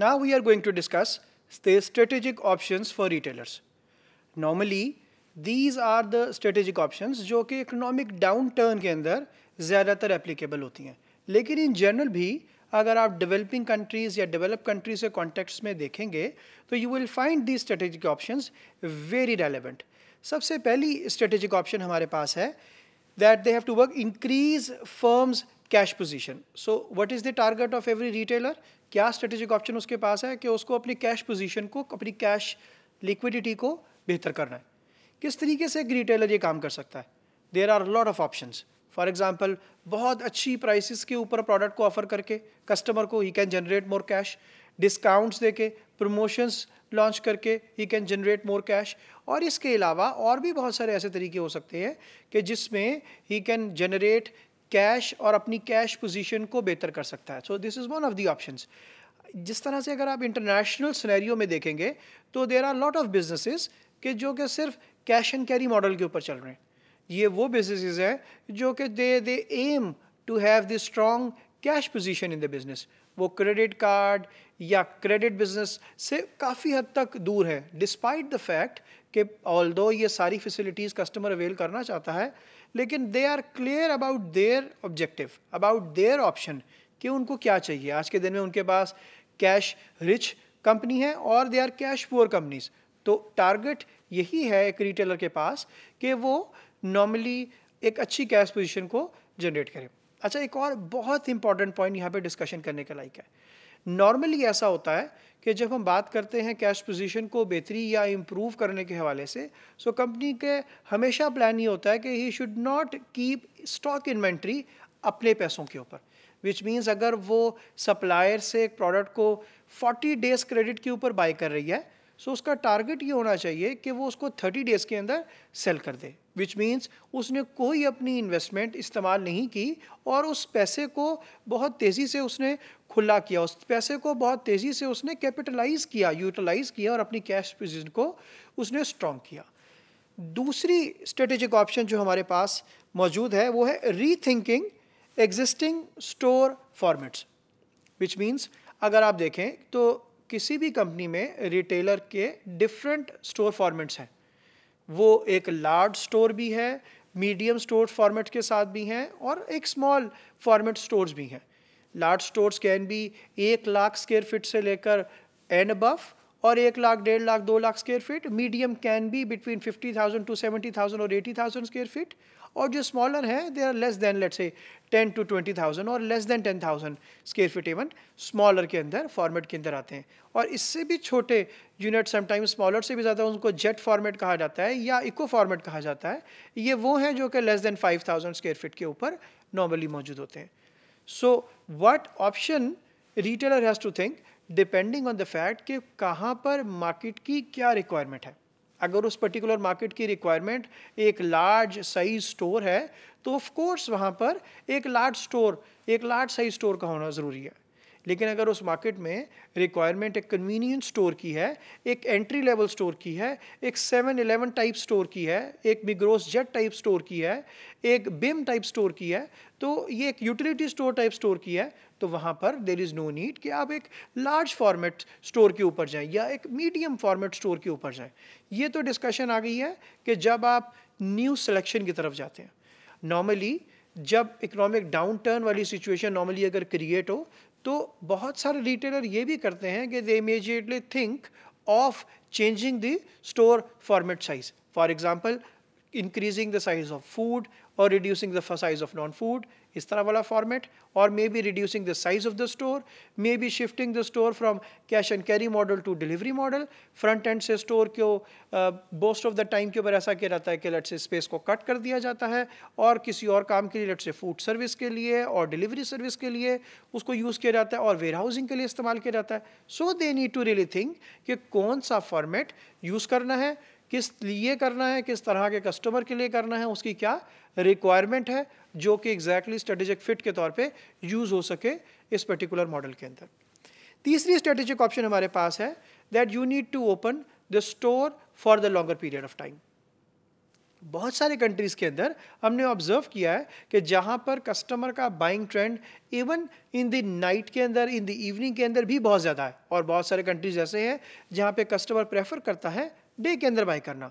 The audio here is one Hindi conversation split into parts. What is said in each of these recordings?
Now we are going to discuss the strategic options for retailers. Normally, these are the strategic options जो कि इकोनॉमिक डाउन टर्न के अंदर ज़्यादातर एप्लीकेबल होती हैं लेकिन इन जनरल भी अगर आप डेवलपिंग कंट्रीज़ या डेवलप कंट्रीज़ के कॉन्टेक्स्ट में देखेंगे तो you will find the strategic options very relevant सबसे पहली स्ट्रेटेजिक ऑप्शन हमारे पास है that they have to work increase firms cash position so what is the target of every retailer क्या स्ट्रेटेजिक ऑप्शन उसके पास है कि उसको अपनी कैश पोजीशन को अपनी कैश लिक्विडिटी को बेहतर करना है किस तरीके से एक रिटेलर ये काम कर सकता है there are lot of option for example बहुत अच्छी प्राइसिस के ऊपर प्रोडक्ट को ऑफर करके कस्टमर को he can generate more cash discounts दे के प्रमोशंस लॉन्च करके he can generate more cash और इसके अलावा और भी बहुत सारे ऐसे तरीके हो सकते हैं कि जिसमें ही कैन जनरेट कैश और अपनी कैश पोजीशन को बेहतर कर सकता है so this is one of the options जिस तरह से अगर आप इंटरनेशनल सिनेरियो में देखेंगे तो there are lot of businesses के जो कि सिर्फ कैश एंड कैरी मॉडल के ऊपर चल रहे हैं ये वो बिजनेसेस हैं जो कि they they aim to have the strong cash position in the business वो क्रेडिट कार्ड या क्रेडिट बिजनेस से काफ़ी हद तक दूर है डिस्पाइट द फैक्ट कि ऑल दो ये सारी फैसिलिटीज़ कस्टमर अवेल करना चाहता है लेकिन they are clear about their objective about their option कि उनको क्या चाहिए आज के दिन में उनके पास कैश रिच कंपनी है और they are cash poor companies तो टारगेट यही है एक रिटेलर के पास कि वो नॉर्मली एक अच्छी कैश पोजिशन को जनरेट करें अच्छा एक और बहुत इंपॉर्टेंट पॉइंट यहाँ पे डिस्कशन करने के लायक है नॉर्मली ऐसा होता है कि जब हम बात करते हैं कैश पोजीशन को बेहतरी या इम्प्रूव करने के हवाले से सो कंपनी के हमेशा प्लान ये होता है कि he should not keep stock inventory अपने पैसों के ऊपर विच मीन्स अगर वो सप्लायर से एक प्रोडक्ट को 40 डेज क्रेडिट के ऊपर बाई कर रही है सो so उसका टारगेट ये होना चाहिए कि वो उसको 30 डेज़ के अंदर सेल कर दे विच मीन्स उसने कोई अपनी इन्वेस्टमेंट इस्तेमाल नहीं की और उस पैसे को बहुत तेज़ी से उसने खुला किया उस पैसे को बहुत तेज़ी से उसने कैपिटलाइज किया यूटिलाइज़ किया और अपनी कैश पोजिशन को उसने स्ट्रॉन्ग किया दूसरी स्ट्रेटेजिक ऑप्शन जो हमारे पास मौजूद है वो है rethinking existing store formats which means अगर आप देखें तो किसी भी कंपनी में रिटेलर के डिफरेंट स्टोर फॉर्मेट्स हैं वो एक लार्ज स्टोर भी है मीडियम स्टोर फॉर्मेट के साथ भी हैं और एक स्मॉल फॉर्मेट स्टोर्स भी हैं लार्ज स्टोर्स कैन भी एक लाख स्क्वेयर फीट से लेकर एंड बफ और एक लाख डेढ़ लाख दो lakh square feet medium can be between fifty thousand to seventy thousand और एटी थाउजेंड स्क्वेयर फीट और जो स्मॉलर हैं they are less than let say ten to twenty thousand और less than ten thousand square feet even smaller के अंदर फॉर्मेट के अंदर आते हैं और इससे भी छोटे यूनिट समटाइम स्मॉलर से भी ज़्यादा उनको जेट फॉर्मेट कहा जाता है या इको फॉर्मेट कहा जाता है ये वो हैं जो कि less than five thousand square feet के ऊपर नॉर्मली मौजूद होते हैं so what option retailer has to think depending on the fact कि कहाँ पर मार्केट की क्या रिक्वायरमेंट है अगर उस पर्टिकुलर मार्केट की रिक्वायरमेंट एक लार्ज साइज स्टोर है तो ऑफ कोर्स वहाँ पर एक लार्ज स्टोर एक लार्ज साइज स्टोर का होना ज़रूरी है लेकिन अगर उस मार्केट में रिक्वायरमेंट एक कन्वीनियंस स्टोर की है एक एंट्री लेवल स्टोर की है एक सेवन एलेवन टाइप स्टोर की है एक मिग्रोस जेट टाइप स्टोर की है एक बिम टाइप स्टोर की है तो ये एक यूटिलिटी स्टोर टाइप स्टोर की है तो वहाँ पर देर इज़ नो नीड कि आप एक लार्ज फॉर्मेट स्टोर के ऊपर जाएं या एक मीडियम फॉर्मेट स्टोर के ऊपर जाएं ये तो डिस्कशन आ गई है कि जब आप न्यू सिलेक्शन की तरफ जाते हैं नॉर्मली जब इकोनॉमिक डाउन टर्न वाली सिचुएशन नॉर्मली अगर क्रिएट हो तो बहुत सारे रिटेलर ये भी करते हैं कि they immediately think of changing the store format size for example increasing the size of food और reducing the size of non food इस तरह वाला फॉर्मेट और maybe reducing the size of the store maybe shifting the store from cash and carry model to delivery model front end से स्टोर को मोस्ट ऑफ द टाइम के ऊपर ऐसा किया जाता है कि लट से स्पेस को कट कर दिया जाता है और किसी और काम के लिए लट से फूड सर्विस के लिए और डिलीवरी सर्विस के लिए उसको यूज़ किया जाता है और वेयर हाउसिंग के लिए इस्तेमाल किया जाता है so they need to really think कि कौन सा फॉर्मेट यूज़ करना है किस लिए करना है किस तरह के कस्टमर के लिए करना है उसकी क्या रिक्वायरमेंट है जो कि एग्जैक्टली स्ट्रेटेजिक फिट के तौर पे यूज़ हो सके इस पर्टिकुलर मॉडल के अंदर तीसरी स्ट्रेटेजिक ऑप्शन हमारे पास है that you need to open the store for the longer period of time बहुत सारे कंट्रीज़ के अंदर हमने ऑब्जर्व किया है कि जहाँ पर कस्टमर का buying trend even in the night के अंदर इन द इवनिंग के अंदर भी बहुत ज़्यादा है और बहुत सारे कंट्रीज ऐसे हैं जहाँ पे कस्टमर प्रेफर करता है डे के अंदर बाई करना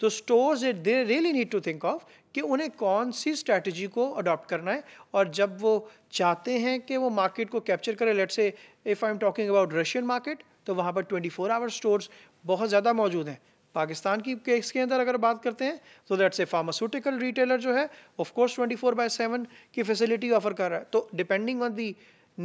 तो stores they really need to think of कि उन्हें कौन सी स्ट्रैटेजी को अडॉप्ट करना है और जब वो चाहते हैं कि वो मार्केट को कैप्चर करें let say if I am talking about Russian market तो वहाँ पर 24 फोर आवर स्टोर्स बहुत ज़्यादा मौजूद हैं पाकिस्तान की केस के अंदर अगर बात करते हैं तो दैट से फार्मास्यूटिकल रिटेलर जो है of course 24 four by seven की फैसिलिटी ऑफर कर रहा है तो depending on the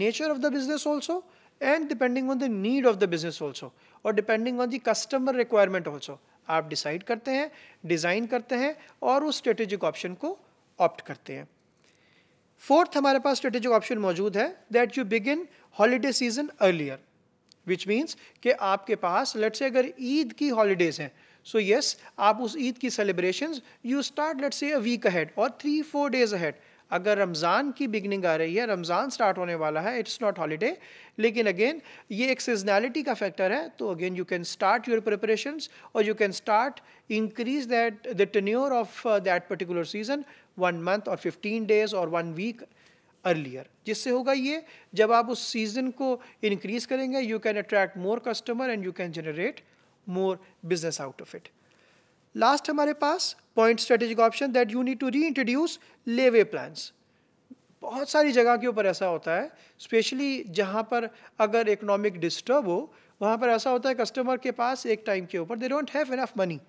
nature of the business also and depending on the need of the business also और depending on the customer requirement also आप decide करते हैं design करते हैं और उस strategic option को opt करते हैं फोर्थ हमारे पास स्ट्रेटेजिक ऑप्शन मौजूद है that you begin holiday season earlier which means कि आपके पास लेट से अगर ईद की हॉलीडेज हैं सो so yes, आप उस ईद की celebration you start let's say a week ahead और थ्री फोर डेज अहेड अगर रमज़ान की बिगनिंग आ रही है रमज़ान स्टार्ट होने वाला है इट्स नॉट हॉलीडे लेकिन अगेन ये एक सीजनैलिटी का फैक्टर है तो again you can start your preparation और you can start increase that the tenure of that particular season one month और फिफ्टीन डेज और वन वीक अर्लियर जिससे होगा ये जब आप उस सीज़न को इंक्रीज़ करेंगे you can attract more customer and you can generate more business out of it last हमारे पास point strategic option that you need to reintroduce layaway plans बहुत सारी जगह के ऊपर ऐसा होता है स्पेशली जहाँ पर अगर इकोनॉमिक डिस्टर्ब हो वहाँ पर ऐसा होता है कस्टमर के पास एक टाइम के ऊपर they don't have enough money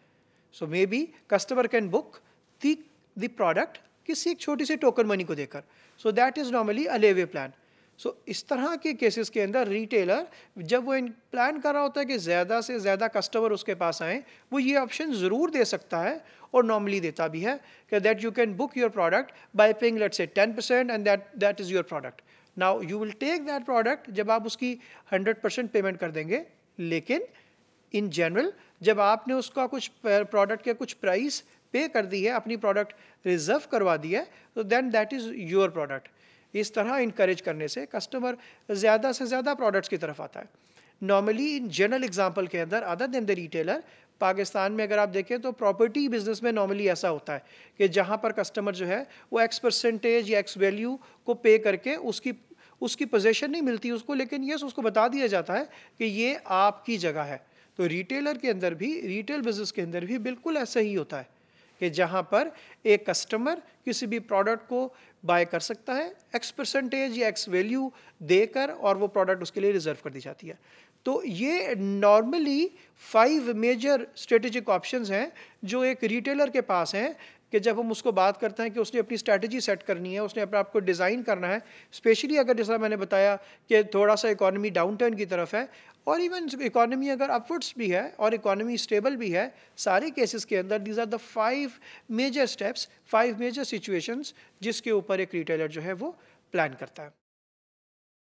so maybe customer can book the the product किसी एक छोटी सी टोकन मनी को देकर so that is normally a layaway plan so so, इस तरह के केसेस के अंदर रिटेलर जब वो इन प्लान कर रहा होता है कि ज़्यादा से ज़्यादा कस्टमर उसके पास आएँ वो ये ऑप्शन ज़रूर दे सकता है और नॉर्मली देता भी है कि that you can book your product by paying let's say ten percent and that that is your product now you will take that product जब आप उसकी हंड्रेड परसेंट पेमेंट कर देंगे लेकिन इन जनरल जब आपने उसका कुछ प्रोडक्ट के कुछ प्राइस पे कर दी है अपनी प्रोडक्ट रिजर्व करवा दी है तो then that is your product इस तरह इंकरेज करने से कस्टमर ज़्यादा से ज़्यादा प्रोडक्ट्स की तरफ आता है नॉर्मली इन जनरल एग्जाम्पल के अंदर other than the retailer Pakistan में अगर आप देखें तो प्रॉपर्टी बिजनेस में नॉर्मली ऐसा होता है कि जहाँ पर कस्टमर जो है वो एक्स परसेंटेज या एक्स वैल्यू को पे करके उसकी उसकी पोजेशन नहीं मिलती उसको लेकिन यस उसको बता दिया जाता है कि ये आपकी जगह है तो रिटेलर के अंदर भी रिटेल बिजनेस के अंदर भी बिल्कुल ऐसा ही होता है कि जहाँ पर एक कस्टमर किसी भी प्रोडक्ट को बाय कर सकता है एक्स परसेंटेज या एक्स वैल्यू देकर और वो प्रोडक्ट उसके लिए रिजर्व कर दी जाती है तो ये normally five major strategic options हैं जो एक रिटेलर के पास हैं कि जब हम उसको बात करते हैं कि उसने अपनी स्ट्रैटेजी सेट करनी है उसने अपने आप को डिज़ाइन करना है स्पेशली अगर जैसा मैंने बताया कि थोड़ा सा इकॉनमी डाउन टर्न की तरफ है और इवन इकॉनमी अगर अपवर्ड्स भी है और इकॉनमी स्टेबल भी है सारे केसेस के अंदर these are the five major steps five major situations जिसके ऊपर एक रिटेलर जो है वो प्लान करता है